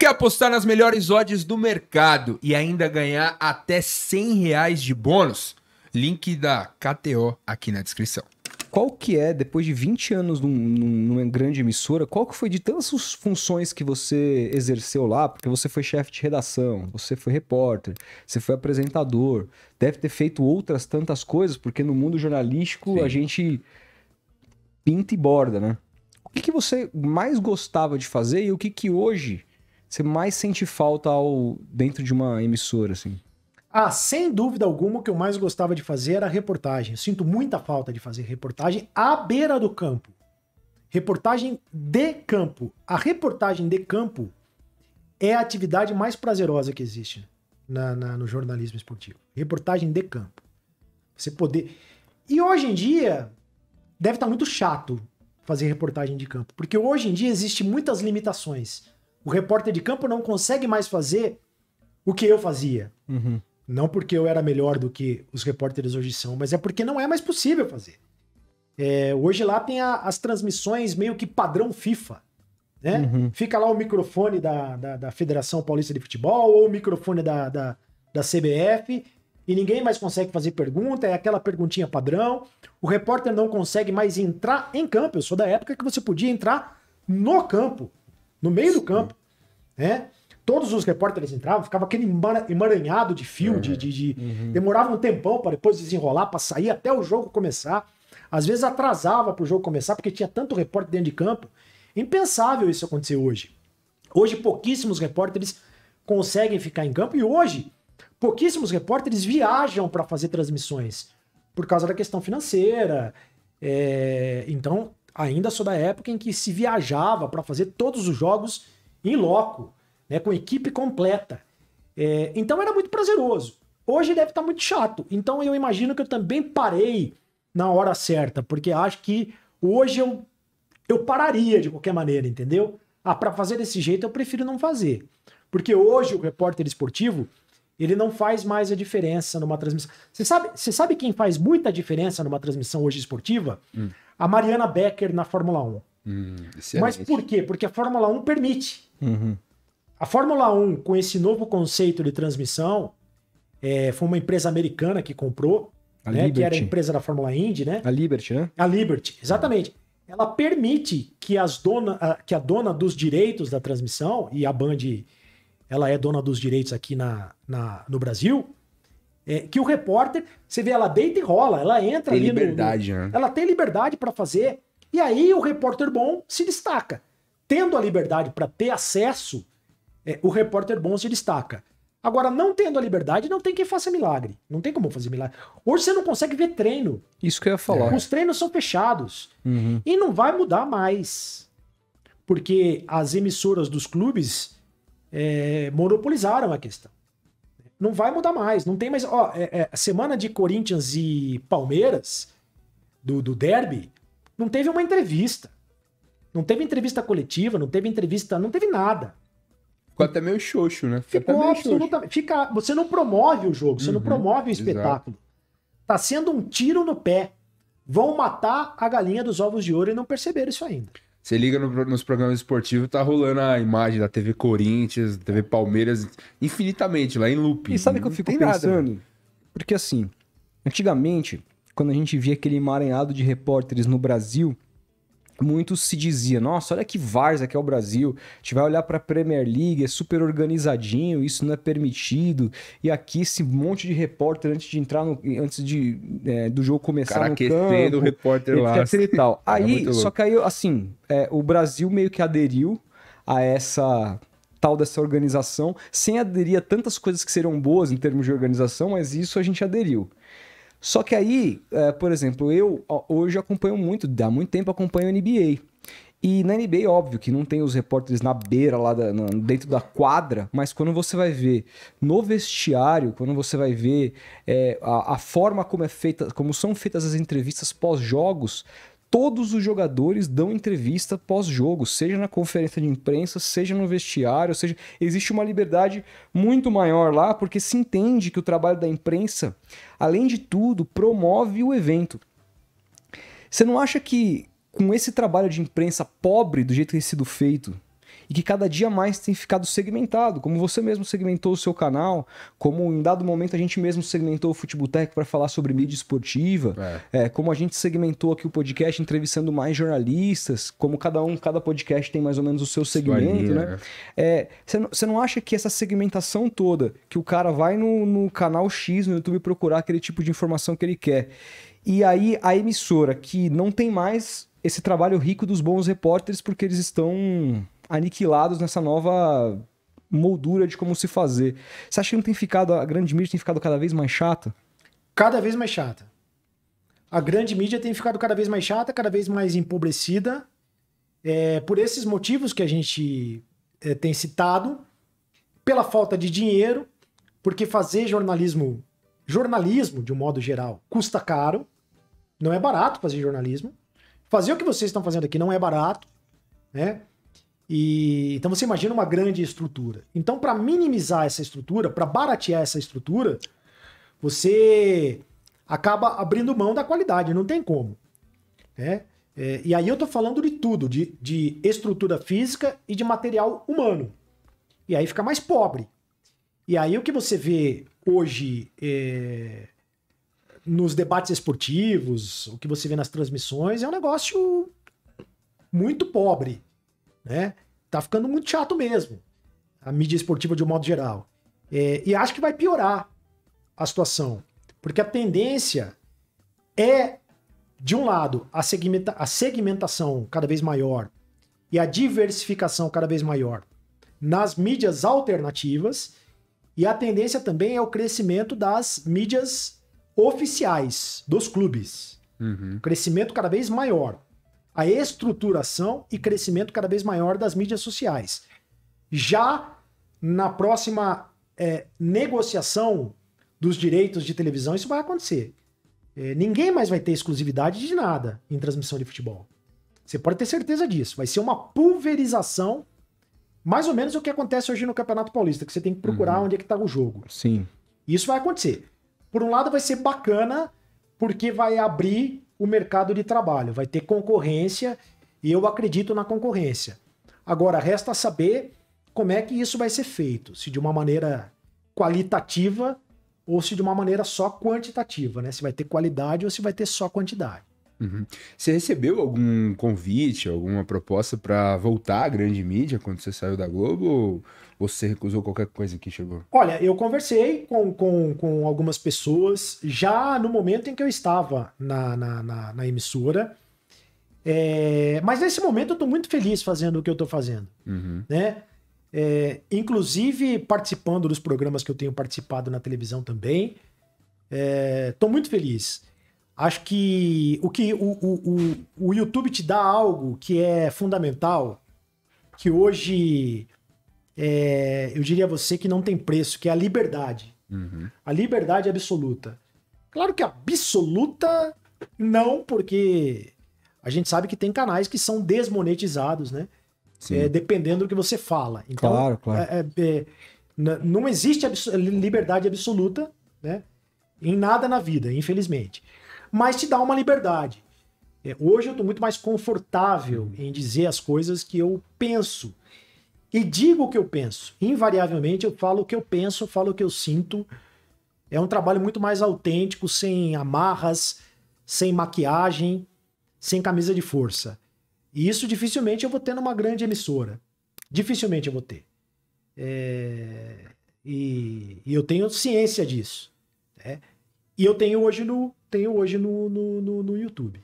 Quer apostar nas melhores odds do mercado e ainda ganhar até 100 reais de bônus? Link da KTO aqui na descrição. Qual que é, depois de 20 anos num, numa grande emissora, qual que foi de tantas funções que você exerceu lá? Porque você foi chefe de redação, você foi repórter, você foi apresentador, deve ter feito outras tantas coisas, porque no mundo jornalístico Sim. a gente pinta e borda, né? O que, que você mais gostava de fazer e o que, que hoje você mais sente falta ao dentro de uma emissora, assim? Ah, sem dúvida alguma, o que eu mais gostava de fazer era reportagem. Eu sinto muita falta de fazer reportagem à beira do campo. Reportagem de campo. A reportagem de campo é a atividade mais prazerosa que existe na, na, no jornalismo esportivo. Reportagem de campo. Você poder. E hoje em dia, deve estar muito chato fazer reportagem de campo, porque hoje em dia existem muitas limitações o repórter de campo não consegue mais fazer o que eu fazia. Uhum. Não porque eu era melhor do que os repórteres hoje são, mas é porque não é mais possível fazer. É, hoje lá tem a, as transmissões meio que padrão FIFA. Né? Uhum. Fica lá o microfone da, da, da, Federação Paulista de Futebol ou o microfone da, da, da CBF e ninguém mais consegue fazer pergunta, é aquela perguntinha padrão. O repórter não consegue mais entrar em campo. Eu sou da época que você podia entrar no campo no meio do campo, né? Todos os repórteres entravam, ficava aquele emaranhado de fio, uhum. de, de, de... Uhum. uhum. demorava um tempão para depois desenrolar, para sair até o jogo começar. Às vezes atrasava para o jogo começar porque tinha tanto repórter dentro de campo. Impensável isso acontecer hoje. Hoje pouquíssimos repórteres conseguem ficar em campo e hoje pouquíssimos repórteres viajam para fazer transmissões por causa da questão financeira. É... então ainda sou da época em que se viajava para fazer todos os jogos em loco, né, com equipe completa. É, então era muito prazeroso. Hoje deve estar tá muito chato. Então eu imagino que eu também parei na hora certa, porque acho que hoje eu, eu pararia de qualquer maneira, entendeu? Ah, para fazer desse jeito eu prefiro não fazer. Porque hoje o repórter esportivo, ele não faz mais a diferença numa transmissão. Você sabe, você sabe quem faz muita diferença numa transmissão hoje esportiva? Hum a Mariana Becker na Fórmula 1. Hum, Mas por quê? Porque a Fórmula 1 permite. Uhum. A Fórmula 1, com esse novo conceito de transmissão, é, foi uma empresa americana que comprou, a né, que era a empresa da Fórmula Indy, né? A Liberty, né? A Liberty, exatamente. Ah. Ela permite que, as dona, a, que a dona dos direitos da transmissão, e a Band ela é dona dos direitos aqui na, na no Brasil, é, que o repórter, você vê, ela deita e rola, ela entra tem ali. Liberdade, no, no, né? Ela tem liberdade para fazer. E aí o repórter bom se destaca. Tendo a liberdade para ter acesso, é, o repórter bom se destaca. Agora, não tendo a liberdade, não tem quem faça milagre. Não tem como fazer milagre. Hoje você não consegue ver treino. Isso que eu ia falar. É. Os treinos são fechados. Uhum. E não vai mudar mais. Porque as emissoras dos clubes é, monopolizaram a questão não vai mudar mais. Não tem mais. Ó, é, é, semana de Corinthians e Palmeiras, do, do derby, não teve uma entrevista. Não teve entrevista coletiva, não teve entrevista, não teve nada. Ficou até meio xoxo, né? Ficou, Ficou absolutamente. Xoxo. Fica, você não promove o jogo, você uhum, não promove o espetáculo. Exato. Tá sendo um tiro no pé. Vão matar a galinha dos ovos de ouro e não perceberam isso ainda. Você liga no, nos programas esportivos, tá rolando a imagem da TV Corinthians, TV Palmeiras, infinitamente, lá em loop. E sabe o que eu fico pensando? Nada, Porque assim, antigamente, quando a gente via aquele emaranhado de repórteres no Brasil, muitos se dizia, nossa, olha que Varsa que é o Brasil. A gente vai olhar para a Premier League, é super organizadinho, isso não é permitido. E aqui esse monte de repórter antes de entrar no, antes de, é, do jogo começar Cara, no campo, o repórter lá. e tal. É aí, é só que aí, assim, é, o Brasil meio que aderiu a essa tal dessa organização, sem aderir a tantas coisas que seriam boas em termos de organização, mas isso a gente aderiu. Só que aí, é, por exemplo, eu hoje acompanho muito, dá muito tempo acompanho a NBA. E na NBA, óbvio que não tem os repórteres na beira, lá da, na, dentro da quadra, mas quando você vai ver no vestiário, quando você vai ver é, a, a, forma como é feita, como são feitas as entrevistas pós-jogos, Todos os jogadores dão entrevista pós-jogo, seja na conferência de imprensa, seja no vestiário, ou seja existe uma liberdade muito maior lá, porque se entende que o trabalho da imprensa, além de tudo, promove o evento. Você não acha que com esse trabalho de imprensa pobre do jeito que tem sido feito e que cada dia mais tem ficado segmentado, como você mesmo segmentou o seu canal, como em dado momento a gente mesmo segmentou o Futebol Tech para falar sobre mídia esportiva, é. É, como a gente segmentou aqui o podcast entrevistando mais jornalistas, como cada um, cada podcast tem mais ou menos o seu segmento, né? É. É, você é, não, não acha que essa segmentação toda, que o cara vai no, no canal X no YouTube procurar aquele tipo de informação que ele quer, e aí a emissora que não tem mais esse trabalho rico dos bons repórteres porque eles estão aniquilados nessa nova moldura de como se fazer. Você acha que não tem ficado, a grande mídia tem ficado cada vez mais chata? Cada vez mais chata. A grande mídia tem ficado cada vez mais chata, cada vez mais empobrecida. É, por esses motivos que a gente é, tem citado, pela falta de dinheiro, porque fazer jornalismo, jornalismo de um modo geral, custa caro. Não é barato fazer jornalismo. Fazer o que vocês estão fazendo aqui não é barato, né? E, então você imagina uma grande estrutura. Então, para minimizar essa estrutura, para baratear essa estrutura, você acaba abrindo mão da qualidade, não tem como. Né? É, e aí eu estou falando de tudo, de, de estrutura física e de material humano. E aí fica mais pobre. E aí o que você vê hoje é, nos debates esportivos, o que você vê nas transmissões, é um negócio muito pobre né? Tá ficando muito chato mesmo, a mídia esportiva de um modo geral. É, e acho que vai piorar a situação, porque a tendência é, de um lado, a, segmenta a segmentação cada vez maior e a diversificação cada vez maior nas mídias alternativas, e a tendência também é o crescimento das mídias oficiais dos clubes. Uhum. crescimento cada vez maior a estruturação e crescimento cada vez maior das mídias sociais. Já na próxima é, negociação dos direitos de televisão, isso vai acontecer. É, ninguém mais vai ter exclusividade de nada em transmissão de futebol. Você pode ter certeza disso. Vai ser uma pulverização, mais ou menos o que acontece hoje no Campeonato Paulista, que você tem que procurar uhum. onde é que está o jogo. Sim. Isso vai acontecer. Por um lado, vai ser bacana, porque vai abrir o mercado de trabalho. Vai ter concorrência e eu acredito na concorrência. Agora, resta saber como é que isso vai ser feito, se de uma maneira qualitativa ou se de uma maneira só quantitativa, né? Se vai ter qualidade ou se vai ter só quantidade. Uhum. Você recebeu algum convite, alguma proposta para voltar à grande mídia quando você saiu da Globo? Ou você recusou qualquer coisa que chegou? Olha, eu conversei com, com, com algumas pessoas já no momento em que eu estava na, na, na, na emissora. É, mas nesse momento eu estou muito feliz fazendo o que eu estou fazendo. Uhum. Né? É, inclusive participando dos programas que eu tenho participado na televisão também. Estou é, muito feliz. Acho que o que o, o, o, o YouTube te dá algo que é fundamental, que hoje é, eu diria a você que não tem preço, que é a liberdade. Uhum. A liberdade absoluta. Claro que absoluta não, porque a gente sabe que tem canais que são desmonetizados, né? É, dependendo do que você fala. Então, claro, claro. É, é, é não existe abs liberdade absoluta, né? Em nada na vida, infelizmente mas te dá uma liberdade. É, hoje eu estou muito mais confortável em dizer as coisas que eu penso. E digo o que eu penso. Invariavelmente eu falo o que eu penso, falo o que eu sinto. É um trabalho muito mais autêntico, sem amarras, sem maquiagem, sem camisa de força. E isso dificilmente eu vou ter numa grande emissora. Dificilmente eu vou ter. É... E... e, eu tenho ciência disso. Né? E eu tenho hoje no, tenho hoje no, no, no, no YouTube.